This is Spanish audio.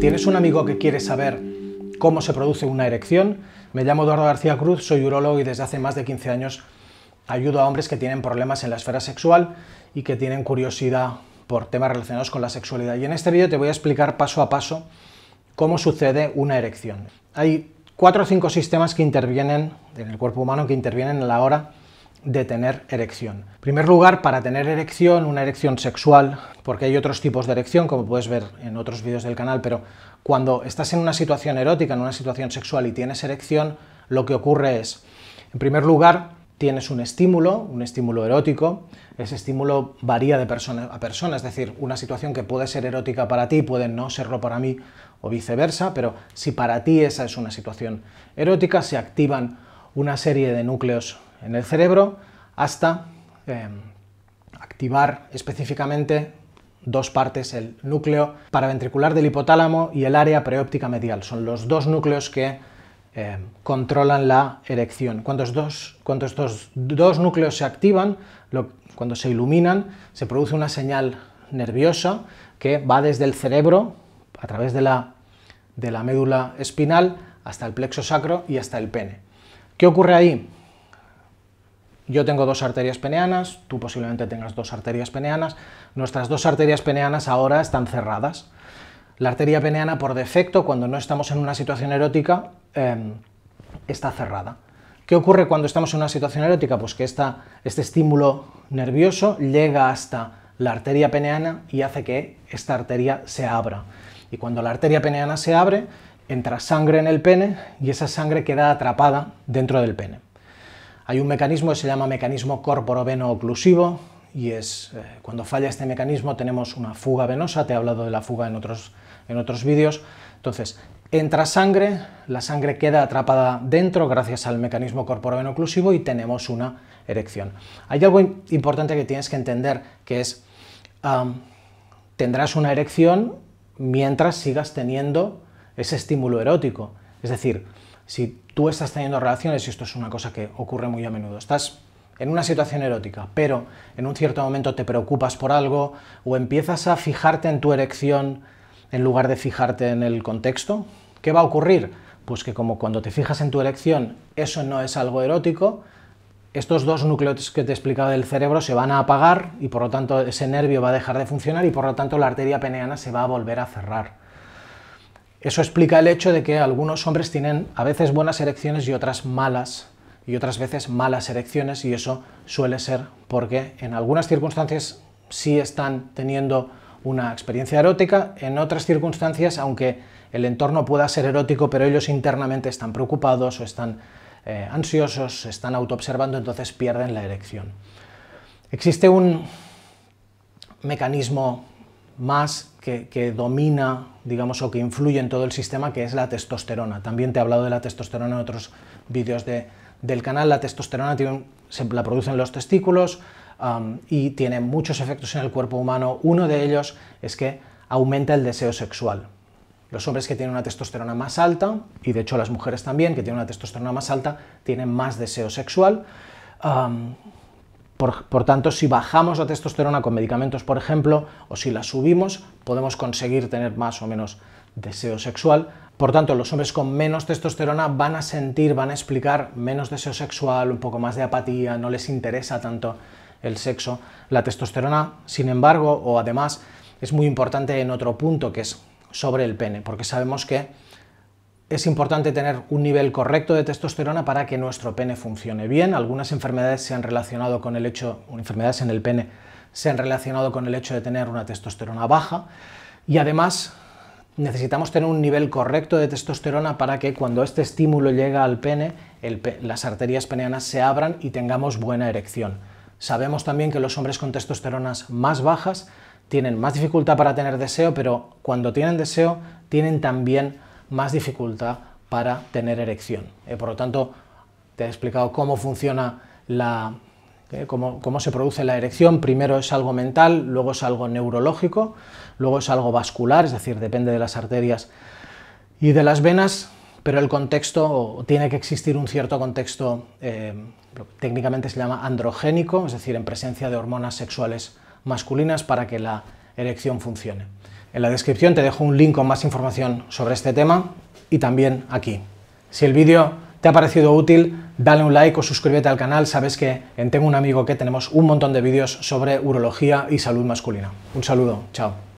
¿Tienes un amigo que quiere saber cómo se produce una erección? Me llamo Eduardo García Cruz, soy urólogo y desde hace más de 15 años ayudo a hombres que tienen problemas en la esfera sexual y que tienen curiosidad por temas relacionados con la sexualidad. Y en este vídeo te voy a explicar paso a paso cómo sucede una erección. Hay cuatro o cinco sistemas que intervienen en el cuerpo humano, que intervienen a la hora de tener erección. En primer lugar, para tener erección, una erección sexual, porque hay otros tipos de erección, como puedes ver en otros vídeos del canal, pero cuando estás en una situación erótica, en una situación sexual y tienes erección, lo que ocurre es, en primer lugar, tienes un estímulo, un estímulo erótico, ese estímulo varía de persona a persona, es decir, una situación que puede ser erótica para ti puede no serlo para mí o viceversa, pero si para ti esa es una situación erótica, se activan una serie de núcleos en el cerebro hasta em, activar específicamente dos partes, el núcleo paraventricular del hipotálamo y el área preóptica medial. Son los dos núcleos que em, controlan la erección. Cuando, estos dos núcleos se activan, cuando se iluminan, se produce una señal nerviosa que va desde el cerebro, a través de la médula espinal, hasta el plexo sacro y hasta el pene. ¿Qué ocurre ahí? yo tengo dos arterias peneanas, tú posiblemente tengas dos arterias peneanas, nuestras dos arterias peneanas ahora están cerradas. La arteria peneana por defecto, cuando no estamos en una situación erótica, em, está cerrada. ¿Qué ocurre cuando estamos en una situación erótica? Pues que este estímulo nervioso llega hasta la arteria peneana y hace que esta arteria se abra. Y cuando la arteria peneana se abre, entra sangre en el pene y esa sangre queda atrapada dentro del pene. Hay un mecanismo que se llama mecanismo corporoveno-oclusivo y es eh, cuando falla este mecanismo tenemos una fuga venosa, te he hablado de la fuga en otros, en otros vídeos. Entonces, entra sangre, la sangre queda atrapada dentro gracias al mecanismo corporoveno-oclusivo y tenemos una erección. Hay algo importante que tienes que entender, que es, tendrás una erección mientras sigas teniendo ese estímulo erótico. Es decir, si tú estás teniendo relaciones, y esto es una cosa que ocurre muy a menudo, estás en una situación erótica, pero en un cierto momento te preocupas por algo o empiezas a fijarte en tu erección en lugar de fijarte en el contexto, ¿qué va a ocurrir? Pues que como cuando te fijas en tu erección, eso no es algo erótico, estos dos núcleos que te he explicado del cerebro se van a apagar y por lo tanto ese nervio va a dejar de funcionar y por lo tanto la arteria peneana se va a volver a cerrar. Eso explica el hecho de que algunos hombres tienen a veces buenas erecciones y otras malas, y otras veces malas erecciones, y eso suele ser porque en algunas circunstancias sí están teniendo una experiencia erótica, en otras circunstancias, aunque el entorno pueda ser erótico, pero ellos internamente están preocupados o están eh, ansiosos, están autoobservando, entonces pierden la erección. Existe un mecanismo más que, que, domina, digamos, o que influye en todo el sistema, que es la testosterona. También te he hablado de la testosterona en otros vídeos de, del canal. La testosterona se la producen los testículos y tiene muchos efectos en el cuerpo humano. Uno de ellos es que aumenta el deseo sexual. Los hombres que tienen una testosterona más alta, y de hecho las mujeres también, que tienen una testosterona más alta, tienen más deseo sexual. Por, tanto, si bajamos la testosterona con medicamentos, por ejemplo, o si la subimos, podemos conseguir tener más o menos deseo sexual. Por tanto, los hombres con menos testosterona van a sentir, van a explicar menos deseo sexual, un poco más de apatía, no les interesa tanto el sexo. La testosterona, sin embargo, o además, es muy importante en otro punto que es sobre el pene, porque sabemos que es importante tener un nivel correcto de testosterona para que nuestro pene funcione bien. Algunas enfermedades se han relacionado con el hecho, enfermedades en el pene se han relacionado con el hecho de tener una testosterona baja y además necesitamos tener un nivel correcto de testosterona para que cuando este estímulo llega al pene, las arterias peneanas se abran y tengamos buena erección. Sabemos también que los hombres con testosteronas más bajas tienen más dificultad para tener deseo, pero cuando tienen deseo tienen también más dificultad para tener erección. Eh, por lo tanto, te he explicado cómo funciona eh, cómo, se produce la erección, primero es algo mental, luego es algo neurológico, luego es algo vascular, es decir, depende de las arterias y de las venas, pero el contexto, tiene que existir un cierto contexto, eh, técnicamente se llama androgénico, es decir, en presencia de hormonas sexuales masculinas para que la erección funcione. En la descripción te dejo un link con más información sobre este tema y también aquí. Si el vídeo te ha parecido útil, dale un like o suscríbete al canal. Sabes que Tengo un amigo que tenemos un montón de vídeos sobre urología y salud masculina. Un saludo, chao.